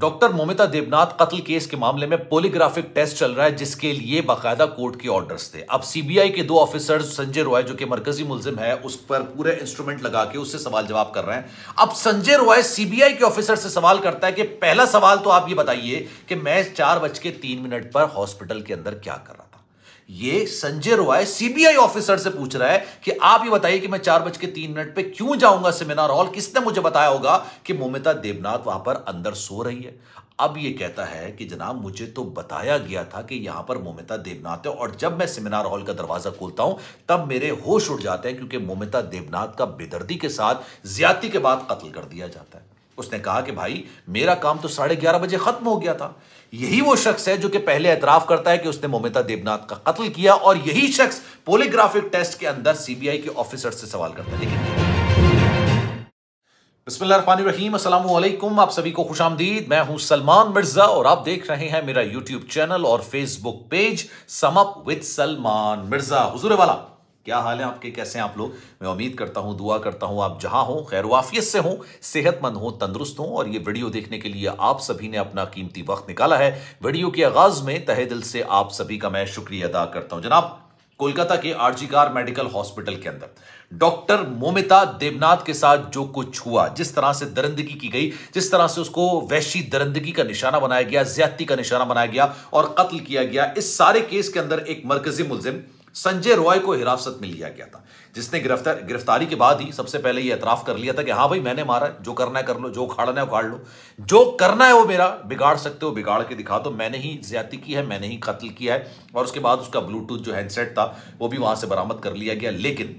doctor Momita Debnath कत्ल case के मामले में पोलिग्राफिक टेस्ट चल रहा है जिसके लिए बाकायदा कोर्ट के ऑर्डर्स थे अब सीबीआई के दो ऑफिसर संजय रॉय जो कि मरकजी मुलजिम है उस पर पूरे इंस्ट्रूमेंट लगा के उससे सवाल जवाब कर रहे हैं अब संजय रॉय सीबीआई के ऑफिसर से सवाल करता है कि पहला सवाल तो आप ये बताइए कि मैं चार बज के तीन मिनट पर हॉस्पिटल के अंदर क्या कर रहा ये संजय रॉय सीबीआई ऑफिसर से पूछ रहा है कि आप ये बताइए कि मैं चार बज के तीन मिनट पे क्यों जाऊंगा सेमिनार हॉल किसने मुझे बताया होगा कि मोमिता देवनाथ वहां पर अंदर सो रही है अब ये कहता है कि जनाब मुझे तो बताया गया था कि यहां पर मोमिता देवनाथ है और जब मैं सेमिनार हॉल का दरवाजा खोलता हूं तब मेरे होश उड़ जाते हैं क्योंकि मोमिता देवनाथ का बेदर्दी के साथ ज्यादा के बाद कत्ल कर दिया जाता है उसने कहा कि भाई मेरा काम तो साढ़े ग्यारह बजे खत्म हो गया था यही वो शख्स है जो कि पहले एतराफ करता है कि उसने मोमिता देवनाथ का कत्ल किया और यही शख्स पोलिग्राफिक टेस्ट के अंदर सीबीआई के ऑफिसर से सवाल करता है लेकिन बसमीम अल्लाम आप सभी को खुश आमदीद मैं हूं सलमान मिर्जा और आप देख रहे हैं मेरा यूट्यूब चैनल और Facebook page sum up with Salman Mirza हुजूर वाला क्या हाल है आपके कैसे हैं आप लोग मैं उम्मीद करता हूं दुआ करता हूं आप जहां हो खैर वाफियत से हो सेहतमंद हो तंदुरुस्त हो और ये वीडियो देखने के लिए आप सभी ने अपना कीमती वक्त निकाला है वीडियो के आगाज में तहे दिल से आप सभी का मैं शुक्रिया अदा करता हूं जनाब कोलकाता के आरजीकार मेडिकल हॉस्पिटल के अंदर डॉक्टर मोमिता देवनाथ के साथ जो कुछ हुआ जिस तरह से दरंदगी की गई जिस तरह से उसको वैशी दरंदगी का निशाना बनाया गया ज्यादती का निशाना बनाया गया और कत्ल किया गया इस सारे केस के अंदर एक मरकजी मुलजिम संजय रॉय को हिरासत में लिया गया था जिसने गिरफ्तार गिरफ्तारी के बाद ही सबसे पहले ये एतराफ कर लिया था कि हाँ भाई मैंने मारा जो करना है कर लो जो उखाड़ना है उखाड़ लो जो करना है वो मेरा बिगाड़ सकते हो बिगाड़ के दिखा दो मैंने ही ज्यादा की है मैंने ही कत्ल किया है और उसके बाद उसका ब्लूटूथ जो हैंडसेट था वो भी वहां से बरामद कर लिया गया लेकिन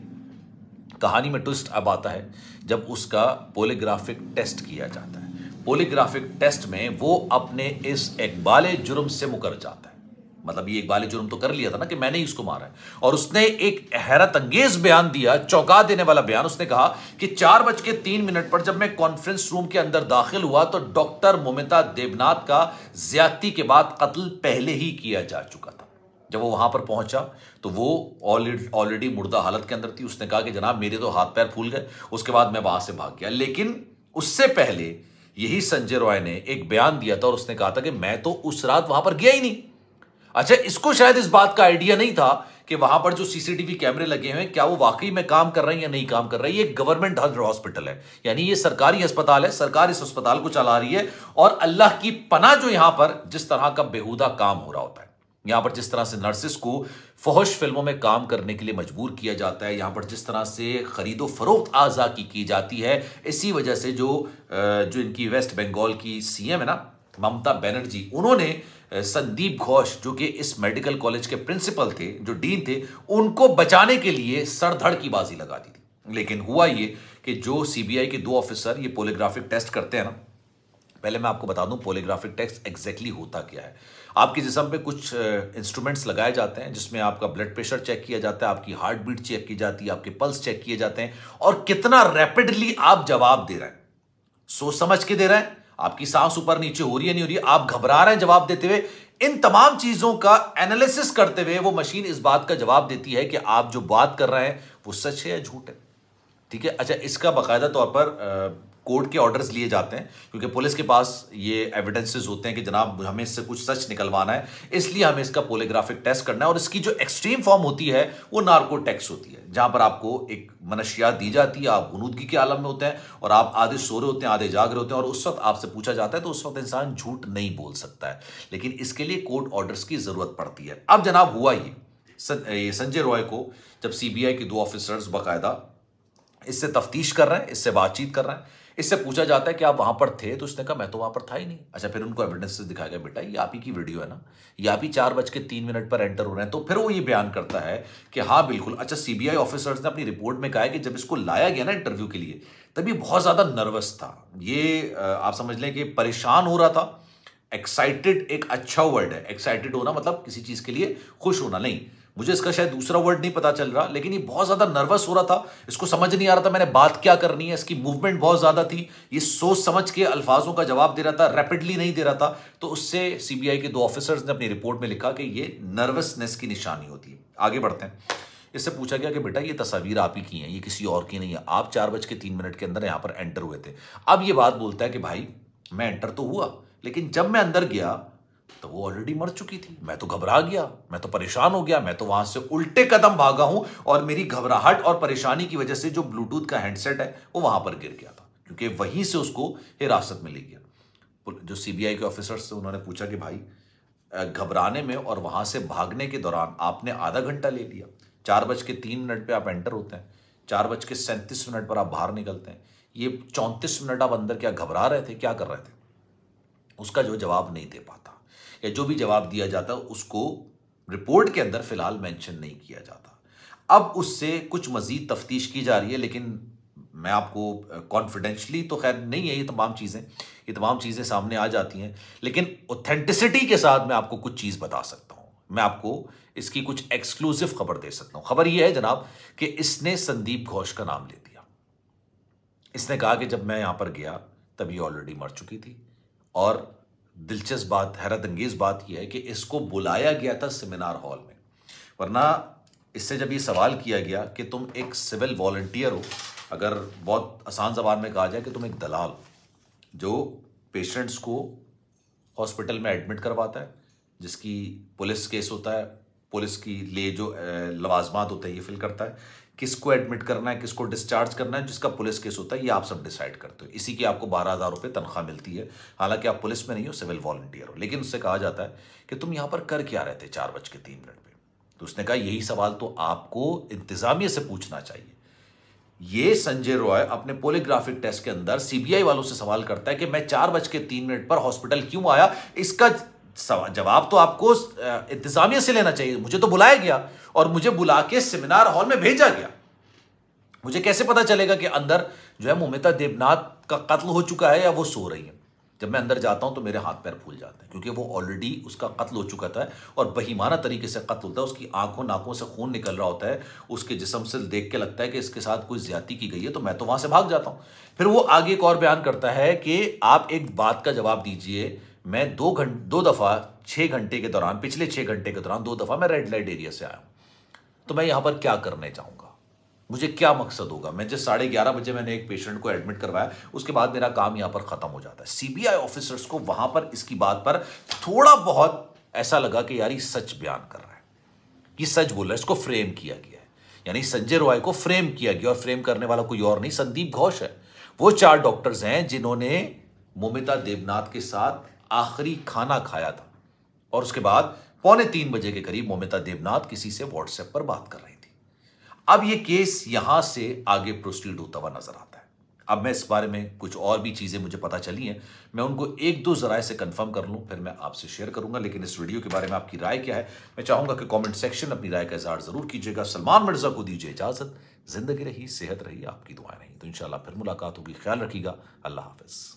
कहानी में ट्विस्ट अब आता है जब उसका पोलिग्राफिक टेस्ट किया जाता है पोलीग्राफिक टेस्ट में वो अपने इस इकबाल जुर्म से मुकर जाता है मतलब ये एक बाली जुर्म तो कर लिया था ना कि मैंने ही उसको मारा है और उसने एक हैरत अंगेज बयान दिया चौंका देने वाला बयान उसने कहा कि चार बज के तीन मिनट पर जब मैं कॉन्फ्रेंस रूम के अंदर दाखिल हुआ तो डॉक्टर मोमिता देवनाथ का ज्यादती के बाद कत्ल पहले ही किया जा चुका था जब वो वहां पर पहुंचा तो वो ऑलरेडी मुर्दा हालत के अंदर थी उसने कहा कि जनाब मेरे तो हाथ पैर फूल गए उसके बाद मैं वहां से भाग गया लेकिन उससे पहले यही संजय रॉय ने एक बयान दिया था और उसने कहा था कि मैं तो उस रात वहां पर गया ही नहीं अच्छा इसको शायद इस बात का आइडिया नहीं था कि वहां पर जो सीसीटीवी कैमरे लगे हुए हैं क्या वो वाकई में काम कर रहे हैं या नहीं काम कर रहे हैं ये गवर्नमेंट हॉस्पिटल है यानी ये सरकारी अस्पताल है सरकार इस अस्पताल को चला रही है और अल्लाह की पना जो यहां पर जिस तरह का बेहुदा काम हो रहा होता है यहां पर जिस तरह से नर्सिस को फहश फिल्मों में काम करने के लिए मजबूर किया जाता है यहां पर जिस तरह से खरीदो फरोख्त आज़ा की की जाती है इसी वजह से जो जो इनकी वेस्ट बंगाल की सीएम है ना ममता बनर्जी उन्होंने संदीप घोष जो कि इस मेडिकल कॉलेज के प्रिंसिपल थे जो डीन थे उनको बचाने के लिए सरधड़ की बाजी लगा दी थी लेकिन हुआ ये कि जो सीबीआई के दो ऑफिसर ये पोलियोग्राफिक टेस्ट करते हैं ना पहले मैं आपको बता दूं पोलियोग्राफिक टेस्ट एग्जैक्टली होता क्या है आपके जिसम पे कुछ इंस्ट्रूमेंट्स लगाए जाते हैं जिसमें आपका ब्लड प्रेशर चेक किया जाता है आपकी हार्ट बीट चेक की जाती है आपके पल्स चेक किए जाते हैं और कितना रैपिडली आप जवाब दे रहे हैं सोच समझ के दे रहे हैं आपकी सांस ऊपर नीचे हो रही है नहीं हो रही है आप घबरा रहे हैं जवाब देते हुए इन तमाम चीजों का एनालिसिस करते हुए वो मशीन इस बात का जवाब देती है कि आप जो बात कर रहे हैं वो सच है या झूठ है ठीक है अच्छा इसका बाकायदा तौर पर कोर्ट के ऑर्डर्स लिए जाते हैं क्योंकि पुलिस के पास ये एविडेंसेस होते हैं कि जनाब हमें इससे कुछ सच निकलवाना है इसलिए हमें इसका पोलियोग्राफिक टेस्ट करना है और इसकी जो एक्सट्रीम फॉर्म होती है वो नार्को होती है जहां पर आपको एक मनशियात दी जाती है आप गुनूदगी के आलम में होते हैं और आप आधे सो रहे होते हैं आधे जाग रहे होते हैं और उस वक्त आपसे पूछा जाता है तो उस वक्त इंसान झूठ नहीं बोल सकता है लेकिन इसके लिए कोर्ट ऑर्डर्स की जरूरत पड़ती है अब जनाब हुआ ये संजय रॉय को जब सीबीआई के दो ऑफिसर्स बकायदा इससे तफ्तीश कर रहे हैं इससे बातचीत कर रहे हैं इससे पूछा जाता है कि आप वहां पर थे तो उसने कहा मैं तो वहां पर था ही नहीं अच्छा फिर उनको एविडेंस दिखाया गया बेटा ये आप ही की वीडियो है ना ये आप ही चार बज के तीन मिनट पर एंटर हो रहे हैं तो फिर वो ये बयान करता है कि हाँ बिल्कुल अच्छा सीबीआई ऑफिसर्स ने अपनी रिपोर्ट में कहा है कि जब इसको लाया गया ना इंटरव्यू के लिए तभी बहुत ज्यादा नर्वस था ये आप समझ लें कि परेशान हो रहा था एक्साइटेड एक अच्छा वर्ड है एक्साइटेड होना मतलब किसी चीज के लिए खुश होना नहीं मुझे इसका शायद दूसरा वर्ड नहीं पता चल रहा लेकिन ये बहुत ज़्यादा नर्वस हो रहा था इसको समझ नहीं आ रहा था मैंने बात क्या करनी है इसकी मूवमेंट बहुत ज़्यादा थी ये सोच समझ के अल्फाजों का जवाब दे रहा था रैपिडली नहीं दे रहा था तो उससे सीबीआई के दो ऑफिसर्स ने अपनी रिपोर्ट में लिखा कि ये नर्वसनेस की निशानी होती है आगे बढ़ते हैं इससे पूछा गया कि बेटा ये तस्वीर आप ही की हैं ये किसी और की नहीं है आप चार बज के तीन मिनट के अंदर यहाँ पर एंटर हुए थे अब ये बात बोलता है कि भाई मैं एंटर तो हुआ लेकिन जब मैं अंदर गया तो वो ऑलरेडी मर चुकी थी मैं तो घबरा गया मैं तो परेशान हो गया मैं तो वहां से उल्टे कदम भागा हूं और मेरी घबराहट और परेशानी की वजह से जो ब्लूटूथ का हैंडसेट है वो वहां पर गिर गया था क्योंकि वहीं से उसको हिरासत में ले गया जो सीबीआई के ऑफिसर्स थे उन्होंने पूछा कि भाई घबराने में और वहां से भागने के दौरान आपने आधा घंटा ले लिया चार बज के तीन मिनट पर आप एंटर होते हैं चार बज के सैंतीस मिनट पर आप बाहर निकलते हैं ये चौंतीस मिनट आप अंदर क्या घबरा रहे थे क्या कर रहे थे उसका जो जवाब नहीं दे पाता या जो भी जवाब दिया जाता उसको रिपोर्ट के अंदर फिलहाल मेंशन नहीं किया जाता अब उससे कुछ मजीद तफ्तीश की जा रही है लेकिन मैं आपको कॉन्फिडेंशली तो खैर नहीं है ये तमाम चीज़ें ये तमाम चीज़ें सामने आ जाती हैं लेकिन ऑथेंटिसिटी के साथ मैं आपको कुछ चीज़ बता सकता हूँ मैं आपको इसकी कुछ एक्सक्लूसिव खबर दे सकता हूँ खबर यह है जनाब कि इसने संदीप घोष का नाम ले दिया इसने कहा कि जब मैं यहाँ पर गया तब ये ऑलरेडी मर चुकी थी और दिलचस्प बात हैरत अंगेज बात यह है कि इसको बुलाया गया था सेमिनार हॉल में वरना इससे जब ये सवाल किया गया कि तुम एक सिविल वॉल्टियर हो अगर बहुत आसान जबान में कहा जाए कि तुम एक दलाल जो पेशेंट्स को हॉस्पिटल में एडमिट करवाता है जिसकी पुलिस केस होता है पुलिस की ले जो लवाजमात होते हैं ये फिल करता है किसको एडमिट करना है किसको डिस्चार्ज करना है जिसका पुलिस केस होता है ये आप सब डिसाइड करते हो इसी की आपको बारह हज़ार रुपये तनख्वाह मिलती है हालांकि आप पुलिस में नहीं हो सिविल वॉल्टियर हो लेकिन उससे कहा जाता है कि तुम यहाँ पर कर क्या रहे थे चार बज के तीन मिनट पर तो उसने कहा यही सवाल तो आपको इंतज़ामिया से पूछना चाहिए ये संजय रॉय अपने पोलियोग्राफिक टेस्ट के अंदर सीबीआई वालों से सवाल करता है कि मैं चार बज के तीन मिनट पर हॉस्पिटल क्यों आया इसका जवाब तो आपको इंतजामिया से लेना चाहिए मुझे तो बुलाया गया और मुझे बुला के सेमिनार हॉल में भेजा गया मुझे कैसे पता चलेगा कि अंदर जो है मुमिता देवनाथ का कत्ल हो चुका है या वो सो रही है जब मैं अंदर जाता हूं तो मेरे हाथ पैर फूल जाते हैं क्योंकि वो ऑलरेडी उसका कत्ल हो चुका था और बहीमाना तरीके से कत्ल होता है उसकी आंखों नाकों से खून निकल रहा होता है उसके जिसम से देख के लगता है कि इसके साथ कोई ज्यादा की गई है तो मैं तो वहां से भाग जाता हूं फिर वो आगे एक और बयान करता है कि आप एक बात का जवाब दीजिए मैं दो घंटे दो दफ़ा छह घंटे के दौरान पिछले छह घंटे के दौरान दो दफ़ा मैं रेड लाइट एरिया से आया हूं तो मैं यहां पर क्या करने जाऊंगा मुझे क्या मकसद होगा मैं जिस साढ़े ग्यारह बजे मैंने एक पेशेंट को एडमिट करवाया उसके बाद मेरा काम यहां पर ख़त्म हो जाता है सीबीआई ऑफिसर्स को वहां पर इसकी बात पर थोड़ा बहुत ऐसा लगा कि यार ये सच बयान कर रहा है ये सच बोल रहा है इसको फ्रेम किया गया है यानी संजय रॉय को फ्रेम किया गया और फ्रेम करने वाला कोई और नहीं संदीप घोष है वो चार डॉक्टर्स हैं जिन्होंने मोमिता देवनाथ के साथ आखिरी खाना खाया था और उसके बाद पौने तीन बजे के करीब मोमिता देवनाथ किसी से व्हाट्सएप पर बात कर रही थी अब यह केस यहां से आगे प्रोसीड होता हुआ नजर आता है अब मैं इस बारे में कुछ और भी चीजें मुझे पता चली हैं मैं उनको एक दो जराए से कंफर्म कर लूं फिर मैं आपसे शेयर करूंगा लेकिन इस वीडियो के बारे में आपकी राय क्या है मैं चाहूंगा कि कॉमेंट सेक्शन अपनी राय का इजहार जरूर कीजिएगा सलमान मिर्जा को दीजिए इजाजत जिंदगी रही सेहत रही आपकी दुआएं रही तो इनशाला फिर मुलाकात होगी ख्याल रखिएगा अल्लाह हाफिज़